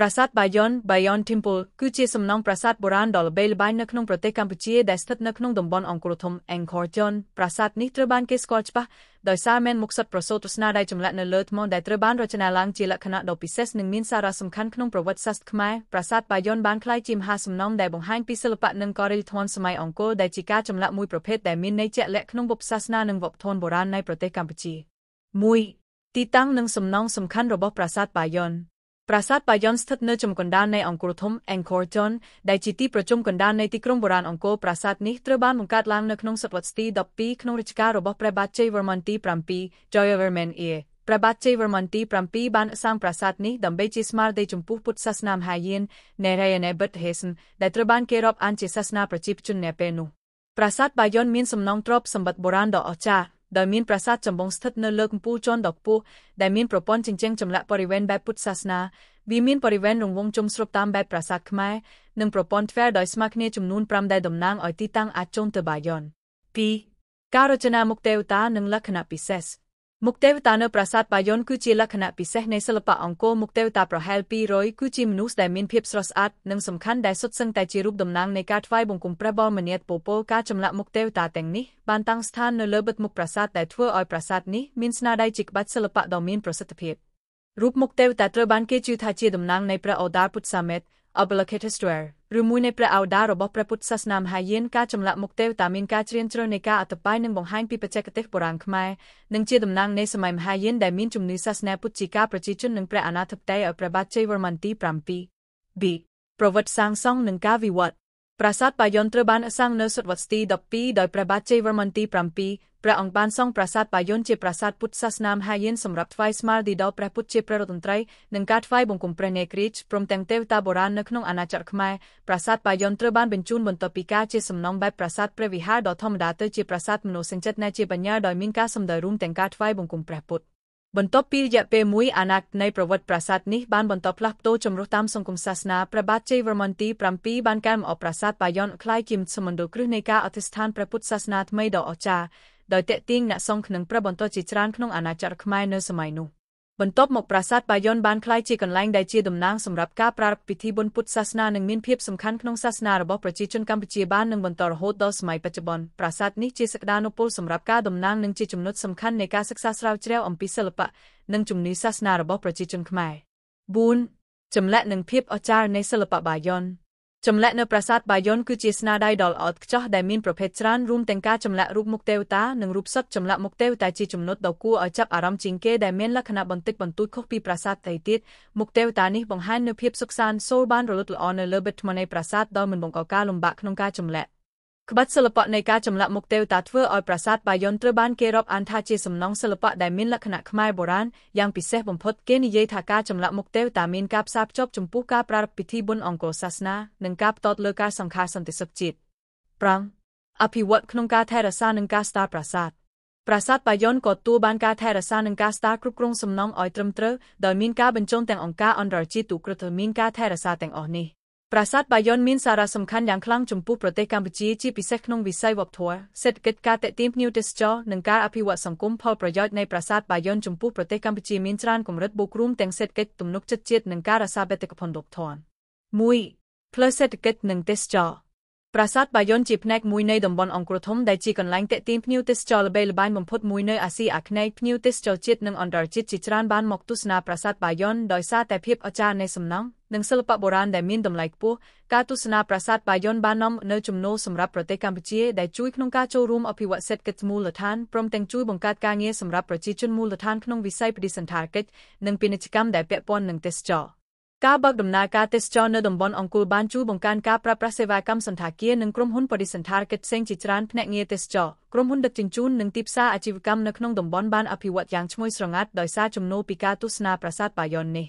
ប្រាសាទបាយ័ន Bayon Temple គឺជាសំណង់ប្រាសាទបុរាណដ៏ល្បីល្បាញនៅក្នុងប្រទេសកម្ពុជាដែលស្ថិតនៅក្នុងតំបន់អង្គរធំ Angkor Thon ប្រាសាទនេះត្រូវបានគេស្គាល់ច្បាស់ដោយសារមានមុខសត្វប្រសូតទស្សនាដែលចម្លាក់នៅលើថ្មដែលត្រូវបានរចនាឡើងជាលក្ខណៈដ៏ពិសេសនិងមានសារៈសំខាន់ក្នុងប្រវត្តិសាស្ត្រខ្មែរប្រាសាទបាយ័នបានក្លាយជាមហាសំណង់ដែលបង្ហាញពីសិល្បៈនិងកោរិយធម៌សម័យអង្គរដែលជាការចម្លាក់មួយប្រភេទដែលមានន័យជាក់លាក់ក្នុងវប្បសាសនានិងវប្បធម៌បុរាណនៃប្រទេសកម្ពុជា1ទីតាំងនិងសំណង់សំខាន់របស់ប្រាសាទបាយ័នប្រាសាទបាយ័នស្ថិតនៅចំកណ្ដាលនៃអង្គរធំ Angkor Thon ដែលជាទីប្រជុំកណ្ដាលនៃទីក្រុងបុរាណអង្គរប្រាសាទនេះត្រូវបានបង្កើតឡើងនៅក្នុងសតវត្សទី12ក្នុងរជ្ជកាលរបស់ព្រះបាទជ័យវរ្ម័នទី7 Jayavarman I ព្រះបាទជ័យវរ្ម័នទី7បានសាងប្រាសាទនេះដើម្បីជាស្មារតីចំពោះពុទ្ធសាសនាមហាយាន Narayana Buddhism ដែលត្រូវបានគេរាប់អានជាសាសនាប្រជាជននាពេលនោះប្រាសាទបាយ័នមានសំណង់ទ្រព្យសម្បត្តិបុរាណដ៏អស្ចារ្យដោយមានប្រាសាទចម្បងស្ថិតនៅលើកំពូលជាន់ដ៏ខ្ពស់ដែលមានប្រព័ន្ធជញ្ជាំងចម្លាក់បរិវេណបែបពុទ្ធសាសនាវាមានបរិវេណរង្វង់ជុំស្របតាមបែបប្រាសាទខ្មែរនិងប្រព័ន្ធទ្វារដោយស្មើគ្នាចំនួន5ដែលតំណាងឲ្យទីតាំងអាចចូលទៅបាយ័ន2ការរចនាមុខទេវតានិងលក្ខណៈពិសេសមុខទេវតានៅប្រាសាទបាយ័នគឺជាលក្ខណៈពិសេសនៃសិល្បៈអង្គរមុខទេវតាប្រហែល200គឺជាមនុស្សដែលមានភាពស្រស់ស្អាតនិងសំខាន់ដែលសុទ្ធសឹងតែជារូបតំណាងនៃការថ្វាយបង្គំព្រះបរមនាថពពោការចម្លាក់មុខទេវតាទាំងនេះបានតាំងស្ថាននៅលើបិទមុខប្រាសាទដែលធ្វើឲ្យប្រាសាទនេះមានស្នាដៃជាក្បាច់សិល្បៈដ៏មានប្រសិទ្ធភាពរូបមុខទេវតាត្រូវបានគេជឿថាជាតំណាងនៃព្រះអូដាពុទ្ធសាមេត Oblocatus Dwar ឬមួយនៃព្រះអោដារបស់ព្រះពុទ្ធសាសនាមហាយានការចម្លាក់មុខទេវតាមានការជ្រៀនជ្រៅនៃការអត្តបាយនិងបង្ហាញពីបច្ចេកទេសបុរាណខ្មែរនិងជាតំណាងនៃសម័យមហាយានដែលមានជំនឿសាសនាពុទ្ធជាការប្រជាជននិងព្រះអាណាធិបតេយ្យឲ្យព្រះបាទជ័យវរ្ម័នទី7 B ប្រវត្តិសាងសង់និងការវិវត្តប្រាសាទបាយ័នត្រូវបានសាងនៅសតវត្សទី12ដោយព្រះបាទជ័យវរ្ម័នទី7ព្រះអង្គបានសង់ប្រាសាទបាយ័នជាប្រាសាទពុទ្ធសាសនាមហាយានសម្រាប់ថ្វាយស្មារតីដល់ព្រះពុទ្ធជាព្រះរតន្ត្រីនិងការថ្វាយបង្គំព្រះនេគ្រីចព្រមទាំងទេវតាបុរាណនៅក្នុងអាណាចក្រខ្មែរប្រាសាទបាយ័នត្រូវបានបញ្ជូនបន្ទាប់ពីការជាសំណង់បែបប្រាសាទព្រះវិហារដ៏ធម្មតាទៅជាប្រាសាទមនោសញ្ចេតនាជាបញ្ញាដោយមានការសម្ដៅរួមទាំងការថ្វាយបង្គំព្រះពុទ្ធបន្ទាប់ពីរយៈពេលមួយអាណត្តិនៃប្រវត្តិប្រាសាទនេះបានបន្តផ្លាស់ប្តូរជំរុះតាមសង្គមសាសនាព្រះបាទជ័យវរ្ម័នទី7បានកែលម្អប្រាសាទបាយ័នក្លាយជាមជ្ឈមណ្ឌលគ្រឹះនៃការអធិស្ឋានព្រះពុទ្ធសាសនាថ្មីដ៏អស្ចារ្យដោយតេទៀងអ្នកសងក្នុងព្រះបន្ទោះជាច្រើនក្នុងអាណាចក្រខ្មែរនៅសម័យនោះបន្ទាប់មកប្រាសាទបាយ័នបានក្លាយជាកន្លែងដែលជាតំណាងសម្រាប់ការប្រារព្ធពិធីបុណ្យពុទ្ធសាសនានិងមានភាពសំខាន់ក្នុងសាសនារបស់ប្រជាជនកម្ពុជាបាននឹងបន្តរហូតដល់សម័យបច្ចុប្បន្នប្រាសាទនេះជាសក្តានុពលសម្រាប់ការតំណាងនិងជាចំណុចសំខាន់នៃការសិក្សាស្រាវជ្រាវអំពីសិល្បៈនិងជំនឿសាសនារបស់ប្រជាជនខ្មែរ4ចម្លាក់និងភាពអស្ចារ្យនៃសិល្បៈបាយ័នចម្លាក់នៅប្រាសាទបាយ័នគឺជាស្នាដៃដ៏ល្អឥតខ្ចោះដែលមានប្រភេទច្រើនរួមទាំងការចម្លាក់រូបមុខទេវតានិងរូបសត្វចម្លាក់មុខទេវតាជាចំណុចដ៏គួរឲ្យចាប់អារម្មណ៍ជាងគេដែលមានលក្ខណៈបន្តិចបន្តួចខុសពីប្រាសាទផ្សេងទៀតមុខទេវតានេះបង្ហាញនូវភាពសុខសាន្តសូលបានរលត់ល្អនៅលើបេតថ្មនៃប្រាសាទដោយមិនបង្កការលំបាកក្នុងការចម្លាក់ក្បាច់សិល្បៈនៃការចម្លាក់មុខទេវតាធ្វើឲ្យប្រាសាទបាយ័នត្រូវបានគេរាប់អានថាជាសំណង់សិល្បៈដែលមានលក្ខណៈខ្មែរបុរាណយ៉ាងពិសេសបំផុតគេនិយាយថាការចម្លាក់មុខទេវតាមានការផ្សារភ្ជាប់ចំពោះការប្រារព្ធពិធីបុណ្យអង្គរសាសនានិងការផ្ដោតលើការសង្ខារសន្តិសុខជាតិ5អភិវឌ្ឍក្នុងការថែរក្សានិងការស្ដារប្រាសាទប្រាសាទបាយ័នក៏ទទួលបានការថែរក្សានិងការស្ដារគ្រប់គ្រងសំណង់ឲ្យត្រឹមត្រូវដោយមានការបញ្ចូលទាំងអង្គការអន្តរជាតិទូក្រឹតមានការថែរក្សាទាំងអស់នេះប្រាសាទបាយ័នមានសារៈសំខាន់យ៉ាងខ្លាំងចំពោះប្រទេសកម្ពុជាជាពិសេសក្នុងវិស័យវប្បធម៌សេដ្ឋកិច្ចការតេទៀមភ្ញៀវទេសចរនិងការអភិវឌ្ឍសង្គមផលប្រយោជន៍នៃប្រាសាទបាយ័នចំពោះប្រទេសកម្ពុជាមានច្រើនកម្រិតបូករួមទាំងសេដ្ឋកិច្ចទំនុកចិត្តជាតិនិងការរក្សាបេតិកភណ្ឌវប្បធម៌1ផ្លូវសេដ្ឋកិច្ចនិងទេសចរណ៍ប្រាសាទបាយ័នជាផ្នែកមួយនៃតំបន់អង្គរធំដែលជាកន្លែងតាក់ទាញភ្ញៀវទេសចរល្បីល្បាញបំផុតមួយនៅអាស៊ីអាគ្នេយ៍ភ្ញៀវទេសចរជាតិនិងអន្តរជាតិជាច្រើនបានមកទស្សនាប្រាសាទបាយ័នដោយសារតែភាពអស្ចារ្យនៃសំណង់និងសិល្បៈបុរាណដែលមានតម្លៃខ្ពស់ការទស្សនាប្រាសាទបាយ័នបាននាំនូវចំណូលសម្រាប់ប្រទេសកម្ពុជាដែលជួយក្នុងការចូលរួមអភិវឌ្ឍសេដ្ឋកិច្ចមូលដ្ឋានព្រមទាំងជួយបង្កើតការងារសម្រាប់ប្រជាជនមូលដ្ឋានក្នុងវិស័យបដិសណ្ឋារកិច្ចនិងពាណិជ្ជកម្មដែលពាក់ព័ន្ធនឹងទេសចរណ៍ការបើកដំណើរការទេសចរនៅតំបន់អង្គរបានជួយបង្កើនការប្រើប្រាស់សេវាកម្មសន្តាគារនិងក្រុមហ៊ុនបរិសន្តារកិច្ចផ្សេងជាច្រើនភ្នាក់ងារទេសចរក្រុមហ៊ុនដឹកជញ្ជូននិងទីផ្សារអាជីវកម្មនៅក្នុងតំបន់បានអភិវឌ្ឍយ៉ាងឈ្ងុយស្រងាត់ដោយសារចំណូលពីការទស្សនាប្រាសាទបាយ័ននេះ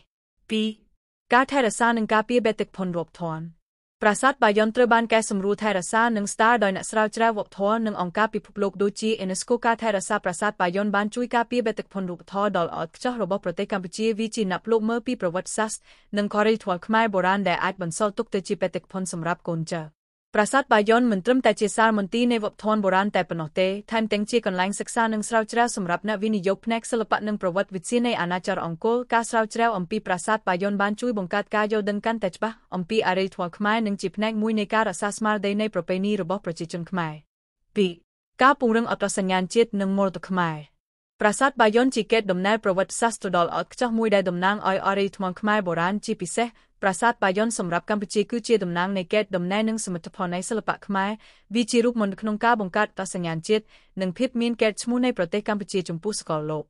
2ការថែរក្សានិងការពារបេតិកភណ្ឌវប្បធម៌ប្រាសាទបាយ័នត្រូវបានកែសម្រួលថែរក្សានិងស្ដារដោយអ្នកស្រាវជ្រាវវប្បធម៌និងអង្គការពិភពលោកដូចជា UNESCO ការថែរក្សាប្រាសាទបាយ័នបានជួយការពារបេតិកភណ្ឌរូបធម៌ដ៏ល្អឥតខ្ចោះរបស់ប្រទេសកម្ពុជាវាជាអ្នកលោកមើលពីប្រវត្តិសាស្ត្រនិងវប្បធម៌ខ្មែរបុរាណដែលអាចបន្សល់ទុកទៅជាបេតិកភណ្ឌសម្រាប់កូនចៅ។ប្រាសាទបាយ័នមិនត្រឹមតែជាសាលមន្ទីរនៃវប្បធម៌បុរាណតែប៉ុណ្ណោះទេថែមទាំងជាកន្លែងសិក្សានិងស្រាវជ្រាវសម្រាប់អ្នកវិនិយោគផ្នែកសិល្បៈនិងប្រវត្តិវិទ្យានៃអាណាចក្រអង្គរការស្រាវជ្រាវអំពីប្រាសាទបាយ័នបានជួយបង្កើតការយល់ដឹងកាន់តែច្បាស់អំពីអរិយធម៌ខ្មែរនិងជាផ្នែកមួយនៃការរក្សាស្មារតីនៃប្រពៃណីរបស់ប្រជាជនខ្មែរ2ការពង្រឹងអត្តសញ្ញាណជាតិនិងមរតកខ្មែរប្រាសាទបាយ័នជាកេតដំណែលប្រវត្តិសាស្ត្រដ៏ល្អឥតខ្ចោះមួយដែលតំណាងឲ្យអរិយធម៌ខ្មែរបុរាណជាពិសេសប្រាសាទបាយ័នសម្រាប់កម្ពុជាគឺជាតំណាងនៃកេតដំណែនិងសមិទ្ធផលនៃសិល្បៈខ្មែរវាជារូបមន្តក្នុងការបង្កើតអសញ្ញាណជាតិនិងភាពមានកេតឈ្មោះនៃប្រទេសកម្ពុជាចំពោះសកលលោក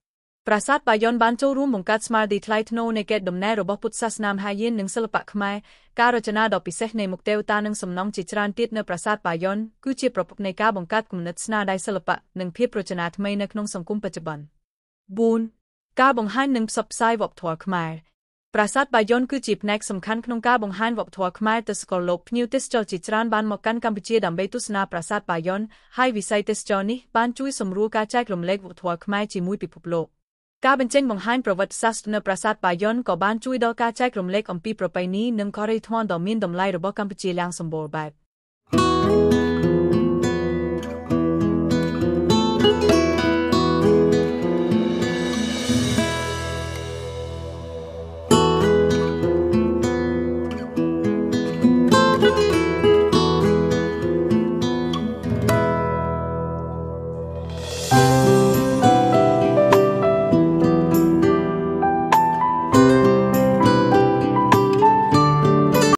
ប្រាសាទបាយ័នបានចូលរួមបង្កើតស្មារតីថ្លៃថ្នូរនៃកេតដំណែរបស់ពុទ្ធសាសនាមហាយាននិងសិល្បៈខ្មែរការរចនាដ៏ពិសេសនៃមុខទេវតានិងសំណង់ជាច្រើនទៀតនៅប្រាសាទបាយ័នគឺជាប្រភពនៃការបង្កើតគំនិតស្នាដៃសិល្បៈនិងភាពរចនាថ្មីនៅក្នុងសង្គមបច្ចុប្បន្ន4ការបង្ហាញនិងផ្សព្វផ្សាយវប្បធម៌ខ្មែរប្រាសាទបាយ័នគឺជាផ្នែកសំខាន់ក្នុងការបង្ហាញវប្បធម៌ខ្មែរទៅស្គាល់លោកភ្ញៀវទេសចរជាច្រើនបានមកកាន់កម្ពុជាដើម្បីទស្សនាប្រាសាទបាយ័នហើយវិស័យទេសចរនេះបានជួយសម្រួលការចែករំលែកវប្បធម៌ខ្មែរជាមួយពិភពលោកការបញ្ចេញបង្ហាញប្រវត្តិសាស្ត្រនៅប្រាសាទបាយ័នក៏បានជួយដល់ការចែករំលែកអំពីប្រពៃណីនិងក៏រីធនដ៏មានតម្លៃរបស់កម្ពុជាយ៉ាងសម្បូរបែប។